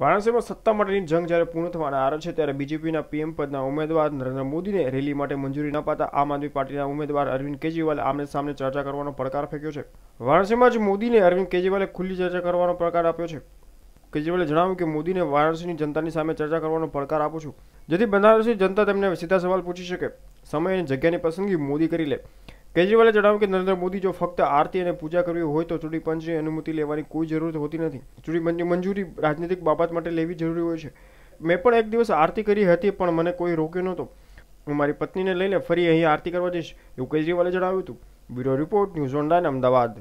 વારાણસીમાં સત્તા માટેની જંગ જ્યારે પૂર્ણ થવાના આરે છે ત્યારે બીજેપીના પીએમ પદના ઉમેદવાર નરેન્દ્ર મોદીને રેલી માટે મંજૂરી ન પાતા આમ આદમી પાર્ટીના ઉમેદવાર અરવિંદ કેજરીવાલે આમને સામે ચર્ચા કરવાનો પડકાર ફેંક્યો છે વારાણસીમાં જ મોદીને અરવિંદ કેજરીવાલે ખુલ્લી ચર્ચા કરવાનો પડકાર આપ્યો છે કેજરીવાલે જણાવ્યું કે મોદીને વારાણસીની જનતાની સામે ચર્ચા કરવાનો પડકાર આપું છું જેથી બનારસની જનતા તેમને સીધા સવાલ પૂછી શકે સમય અને જગ્યાની પસંદગી મોદી કરી લે કેજરીવાલે જણાવ્યું કે નરેન્દ્ર મોદી જો ફક્ત આરતી અને પૂજા કરવી હોય તો ચૂંટણી પંચની અનુમતિ લેવાની કોઈ જરૂર હોતી નથી ચૂંટણી પંચની મંજૂરી રાજનીતિક બાબત માટે લેવી જરૂરી હોય છે મેં પણ એક દિવસ આરતી કરી હતી પણ મને કોઈ રોક્યો નહોતો હું મારી પત્નીને લઈને ફરી અહીં આરતી કરવા જઈશ એવું કેજરીવાલે જણાવ્યું હતું bureau report news online Ahmedabad